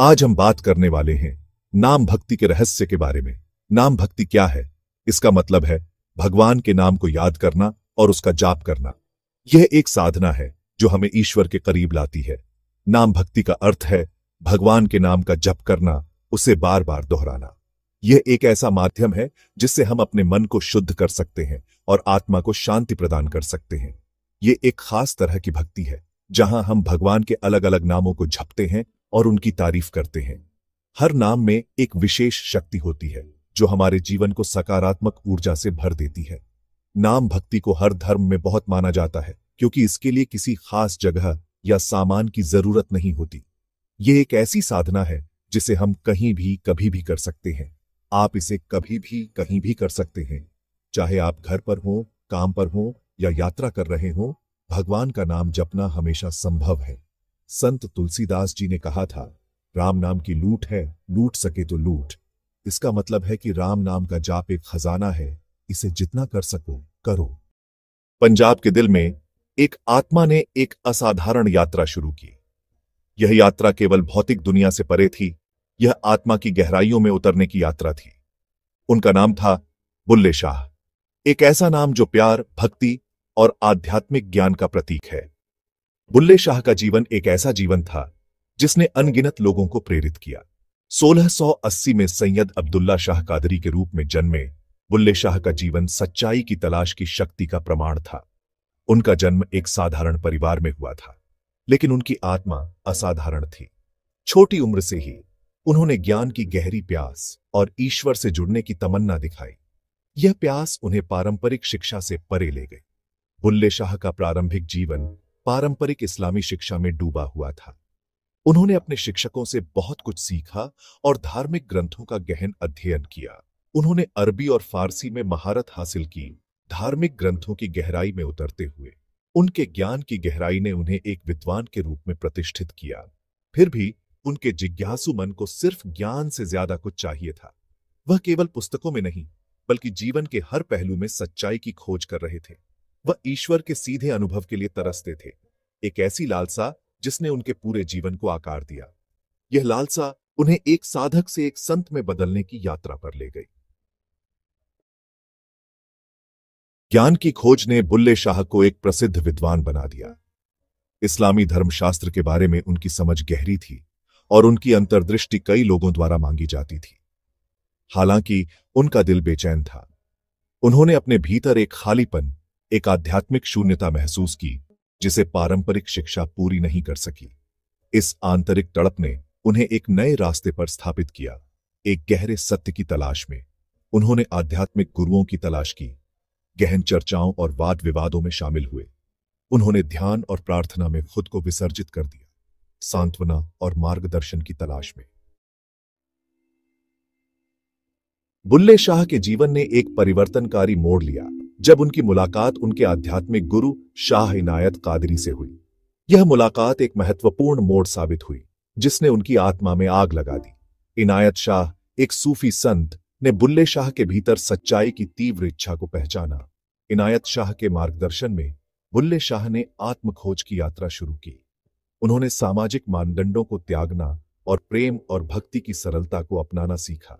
आज हम बात करने वाले हैं नाम भक्ति के रहस्य के बारे में नाम भक्ति क्या है इसका मतलब है भगवान के नाम को याद करना और उसका जाप करना यह एक साधना है जो हमें ईश्वर के करीब लाती है नाम भक्ति का अर्थ है भगवान के नाम का जप करना उसे बार बार दोहराना यह एक ऐसा माध्यम है जिससे हम अपने मन को शुद्ध कर सकते हैं और आत्मा को शांति प्रदान कर सकते हैं ये एक खास तरह की भक्ति है जहां हम भगवान के अलग अलग नामों को झपते हैं और उनकी तारीफ करते हैं हर नाम में एक विशेष शक्ति होती है जो हमारे जीवन को सकारात्मक ऊर्जा से भर देती है नाम भक्ति को हर धर्म में बहुत माना जाता है क्योंकि इसके लिए किसी खास जगह या सामान की जरूरत नहीं होती ये एक ऐसी साधना है जिसे हम कहीं भी कभी भी कर सकते हैं आप इसे कभी भी कहीं भी कर सकते हैं चाहे आप घर पर हों काम पर हों या यात्रा कर रहे हों भगवान का नाम जपना हमेशा संभव है संत तुलसीदास जी ने कहा था राम नाम की लूट है लूट सके तो लूट इसका मतलब है कि राम नाम का जाप एक खजाना है इसे जितना कर सको करो पंजाब के दिल में एक आत्मा ने एक असाधारण यात्रा शुरू की यह यात्रा केवल भौतिक दुनिया से परे थी यह आत्मा की गहराइयों में उतरने की यात्रा थी उनका नाम था बुल्ले शाह एक ऐसा नाम जो प्यार भक्ति और आध्यात्मिक ज्ञान का प्रतीक है बुल्ले शाह का जीवन एक ऐसा जीवन था जिसने अनगिनत लोगों को प्रेरित किया 1680 में सैयद अब्दुल्ला शाह कादरी के रूप में जन्मे बुल्ले शाह का जीवन सच्चाई की तलाश की शक्ति का प्रमाण था उनका जन्म एक साधारण परिवार में हुआ था लेकिन उनकी आत्मा असाधारण थी छोटी उम्र से ही उन्होंने ज्ञान की गहरी प्यास और ईश्वर से जुड़ने की तमन्ना दिखाई यह प्यास उन्हें पारंपरिक शिक्षा से परे ले गई बुल्ले शाह का प्रारंभिक जीवन पारंपरिक इस्लामी शिक्षा में डूबा हुआ था उन्होंने अपने शिक्षकों से बहुत कुछ सीखा और धार्मिक ग्रंथों का गहन अध्ययन किया उन्होंने अरबी और फारसी में महारत हासिल की धार्मिक ग्रंथों की गहराई में उतरते हुए उनके ज्ञान की गहराई ने उन्हें एक विद्वान के रूप में प्रतिष्ठित किया फिर भी उनके जिज्ञासु मन को सिर्फ ज्ञान से ज्यादा कुछ चाहिए था वह केवल पुस्तकों में नहीं बल्कि जीवन के हर पहलू में सच्चाई की खोज कर रहे थे वह ईश्वर के सीधे अनुभव के लिए तरसते थे एक ऐसी लालसा जिसने उनके पूरे जीवन को आकार दिया यह लालसा उन्हें एक साधक से एक संत में बदलने की यात्रा पर ले गई ज्ञान की खोज ने बुल्ले शाह को एक प्रसिद्ध विद्वान बना दिया इस्लामी धर्मशास्त्र के बारे में उनकी समझ गहरी थी और उनकी अंतर्दृष्टि कई लोगों द्वारा मांगी जाती थी हालांकि उनका दिल बेचैन था उन्होंने अपने भीतर एक खालीपन एक आध्यात्मिक शून्यता महसूस की जिसे पारंपरिक शिक्षा पूरी नहीं कर सकी इस आंतरिक तड़प ने उन्हें एक नए रास्ते पर स्थापित किया एक गहरे सत्य की तलाश में उन्होंने आध्यात्मिक गुरुओं की तलाश की गहन चर्चाओं और वाद विवादों में शामिल हुए उन्होंने ध्यान और प्रार्थना में खुद को विसर्जित कर दिया सांत्वना और मार्गदर्शन की तलाश में बुल्ले शाह के जीवन ने एक परिवर्तनकारी मोड़ लिया जब उनकी मुलाकात उनके आध्यात्मिक गुरु शाह इनायत कादरी से हुई यह मुलाकात एक महत्वपूर्ण मोड़ साबित हुई जिसने उनकी आत्मा में आग लगा दी इनायत शाह एक सूफी संत ने बुल्ले शाह के भीतर सच्चाई की तीव्र इच्छा को पहचाना इनायत शाह के मार्गदर्शन में बुल्ले शाह ने आत्मखोज की यात्रा शुरू की उन्होंने सामाजिक मानदंडों को त्यागना और प्रेम और भक्ति की सरलता को अपनाना सीखा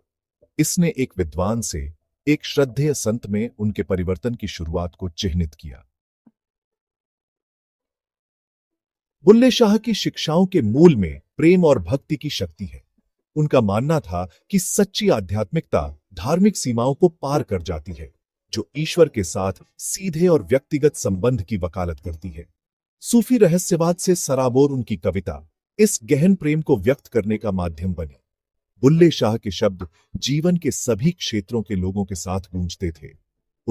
इसने एक विद्वान से एक श्रद्धेय संत में उनके परिवर्तन की शुरुआत को चिन्हित किया बुल्ले शाह की शिक्षाओं के मूल में प्रेम और भक्ति की शक्ति है उनका मानना था कि सच्ची आध्यात्मिकता धार्मिक सीमाओं को पार कर जाती है जो ईश्वर के साथ सीधे और व्यक्तिगत संबंध की वकालत करती है सूफी रहस्यवाद से सराबोर उनकी कविता इस गहन प्रेम को व्यक्त करने का माध्यम बनी बुल्ले शाह के शब्द जीवन के सभी क्षेत्रों के लोगों के साथ गूंजते थे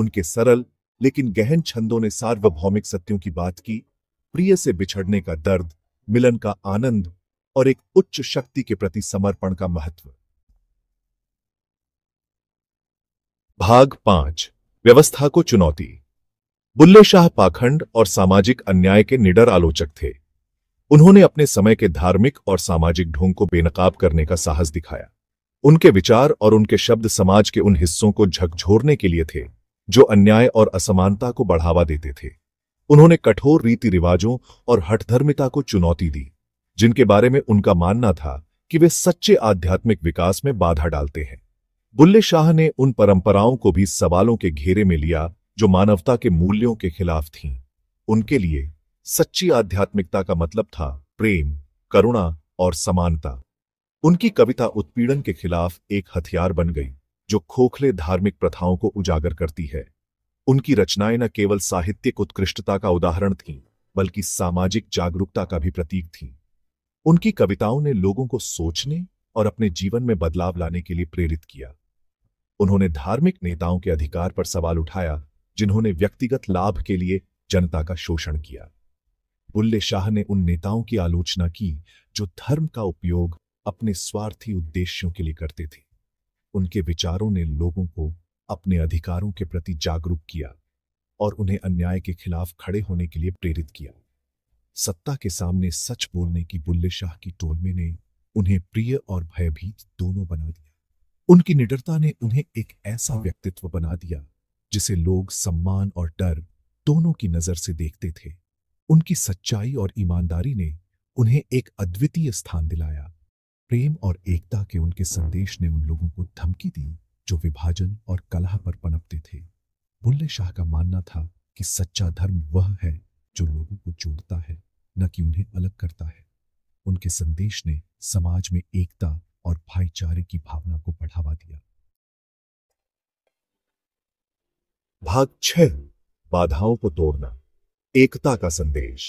उनके सरल लेकिन गहन छंदों ने सार्वभौमिक सत्यों की बात की प्रिय से बिछड़ने का दर्द मिलन का आनंद और एक उच्च शक्ति के प्रति समर्पण का महत्व भाग पांच व्यवस्था को चुनौती बुल्ले शाह पाखंड और सामाजिक अन्याय के निडर आलोचक थे उन्होंने अपने समय के धार्मिक और सामाजिक ढोंग को बेनकाब करने का साहस दिखाया उनके विचार और उनके शब्द समाज के उन हिस्सों को झकझोरने के लिए थे जो अन्याय और असमानता को बढ़ावा देते थे उन्होंने कठोर रीति रिवाजों और हठधर्मिता को चुनौती दी जिनके बारे में उनका मानना था कि वे सच्चे आध्यात्मिक विकास में बाधा डालते हैं बुल्ले शाह ने उन परंपराओं को भी सवालों के घेरे में लिया जो मानवता के मूल्यों के खिलाफ थीं उनके लिए सच्ची आध्यात्मिकता का मतलब था प्रेम करुणा और समानता उनकी कविता उत्पीड़न के खिलाफ एक हथियार बन गई जो खोखले धार्मिक प्रथाओं को उजागर करती है उनकी रचनाएं न केवल साहित्यिक उत्कृष्टता का उदाहरण थीं बल्कि सामाजिक जागरूकता का भी प्रतीक थीं उनकी कविताओं ने लोगों को सोचने और अपने जीवन में बदलाव लाने के लिए प्रेरित किया उन्होंने धार्मिक नेताओं के अधिकार पर सवाल उठाया जिन्होंने व्यक्तिगत लाभ के लिए जनता का शोषण किया बुल्ले शाह ने उन नेताओं की आलोचना की जो धर्म का उपयोग अपने स्वार्थी उद्देश्यों के लिए करते थे उनके विचारों ने लोगों को अपने अधिकारों के प्रति जागरूक किया और उन्हें अन्याय के खिलाफ खड़े होने के लिए प्रेरित किया सत्ता के सामने सच बोलने की बुल्ले शाह की टोलमे ने उन्हें प्रिय और भयभीत दोनों बना दिया उनकी निडरता ने उन्हें एक ऐसा हाँ। व्यक्तित्व बना दिया जिसे लोग सम्मान और डर दोनों की नजर से देखते थे उनकी सच्चाई और ईमानदारी ने उन्हें एक अद्वितीय स्थान दिलाया प्रेम और एकता के उनके संदेश ने उन लोगों को धमकी दी जो विभाजन और कलह पर पनपते थे बुल्ले शाह का मानना था कि सच्चा धर्म वह है जो लोगों को जोड़ता है न कि उन्हें अलग करता है उनके संदेश ने समाज में एकता और भाईचारे की भावना को बढ़ावा दिया भाग छह बाधाओं को तोड़ना एकता का संदेश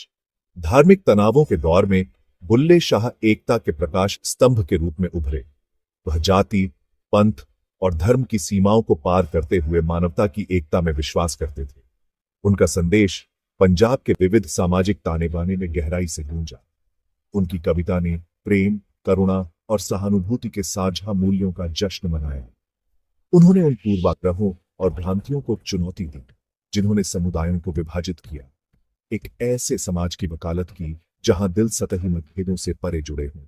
धार्मिक तनावों के दौर में बुल्ले शाह एकता के प्रकाश स्तंभ के रूप में उभरे वह जाति पंथ और धर्म की सीमाओं को पार करते हुए मानवता की एकता में विश्वास करते थे उनका संदेश पंजाब के विविध सामाजिक ताने बाने में गहराई से गूंजा उनकी कविता ने प्रेम करुणा और सहानुभूति के साझा मूल्यों का जश्न मनाया उन्होंने उन पूर्वाग्रहों और भ्रांतियों को चुनौती दी जिन्होंने समुदायों को विभाजित किया एक ऐसे समाज की वकालत की जहां दिल सतही मतभेदों से परे जुड़े हों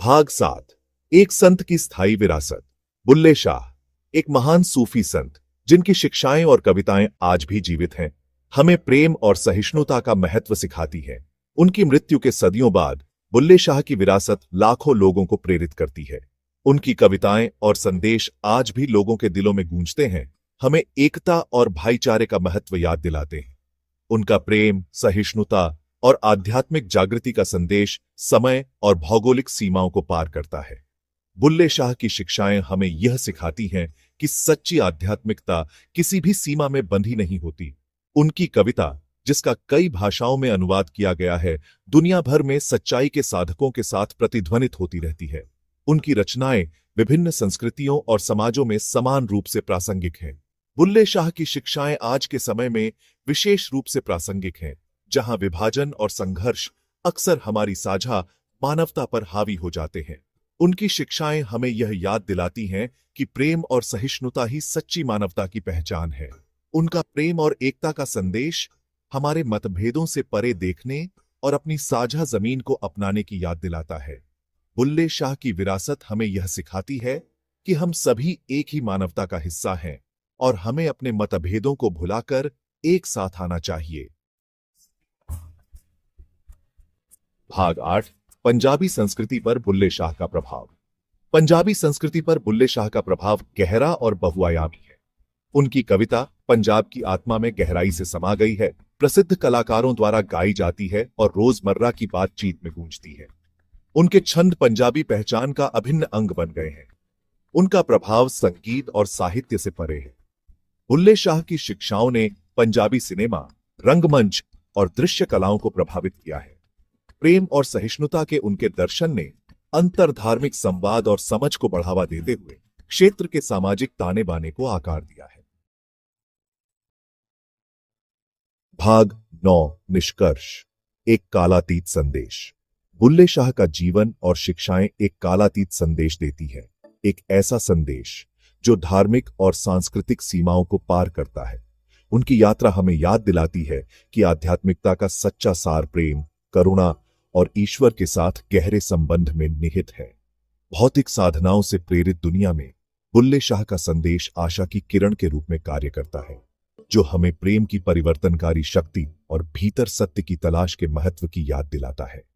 भाग सात एक संत की स्थायी विरासत बुल्ले शाह एक महान सूफी संत जिनकी शिक्षाएं और कविताएं आज भी जीवित हैं हमें प्रेम और सहिष्णुता का महत्व सिखाती हैं उनकी मृत्यु के सदियों बाद बुल्ले शाह की विरासत लाखों लोगों को प्रेरित करती है उनकी कविताएं और संदेश आज भी लोगों के दिलों में गूंजते हैं हमें एकता और भाईचारे का महत्व याद दिलाते हैं उनका प्रेम सहिष्णुता और आध्यात्मिक जागृति का संदेश समय और भौगोलिक सीमाओं को पार करता है बुल्ले शाह की शिक्षाएं हमें यह सिखाती हैं कि सच्ची आध्यात्मिकता किसी भी सीमा में बंधी नहीं होती उनकी कविता जिसका कई भाषाओं में अनुवाद किया गया है दुनिया भर में सच्चाई के साधकों के साथ प्रतिध्वनित होती रहती है उनकी रचनाएं विभिन्न संस्कृतियों और समाजों में समान रूप से प्रासंगिक हैं बुल्ले शाह की शिक्षाएं आज के समय में विशेष रूप से प्रासंगिक हैं जहां विभाजन और संघर्ष अक्सर हमारी साझा मानवता पर हावी हो जाते हैं उनकी शिक्षाएं हमें यह याद दिलाती हैं कि प्रेम और सहिष्णुता ही सच्ची मानवता की पहचान है उनका प्रेम और एकता का संदेश हमारे मतभेदों से परे देखने और अपनी साझा जमीन को अपनाने की याद दिलाता है बुल्ले शाह की विरासत हमें यह सिखाती है कि हम सभी एक ही मानवता का हिस्सा हैं और हमें अपने मतभेदों को भुलाकर एक साथ आना चाहिए भाग आठ पंजाबी संस्कृति पर बुल्ले शाह का प्रभाव पंजाबी संस्कृति पर बुल्ले शाह का प्रभाव गहरा और बहुआयामी है उनकी कविता पंजाब की आत्मा में गहराई से समा गई है प्रसिद्ध कलाकारों द्वारा गाई जाती है और रोजमर्रा की बातचीत में गूंजती है उनके छंद पंजाबी पहचान का अभिन्न अंग बन गए हैं उनका प्रभाव संगीत और साहित्य से परे है बुल्ले शाह की शिक्षाओं ने पंजाबी सिनेमा रंगमंच और दृश्य कलाओं को प्रभावित किया है प्रेम और सहिष्णुता के उनके दर्शन ने अंतरधार्मिक संवाद और समझ को बढ़ावा देते हुए क्षेत्र के सामाजिक ताने बाने को आकार दिया है भाग नौ निष्कर्ष एक कालातीत संदेश बुल्ले शाह का जीवन और शिक्षाएं एक कालातीत संदेश देती है एक ऐसा संदेश जो धार्मिक और सांस्कृतिक सीमाओं को पार करता है उनकी यात्रा हमें याद दिलाती है कि आध्यात्मिकता का सच्चा सार प्रेम करुणा और ईश्वर के साथ गहरे संबंध में निहित है भौतिक साधनाओं से प्रेरित दुनिया में बुल्ले शाह का संदेश आशा की किरण के रूप में कार्य करता है जो हमें प्रेम की परिवर्तनकारी शक्ति और भीतर सत्य की तलाश के महत्व की याद दिलाता है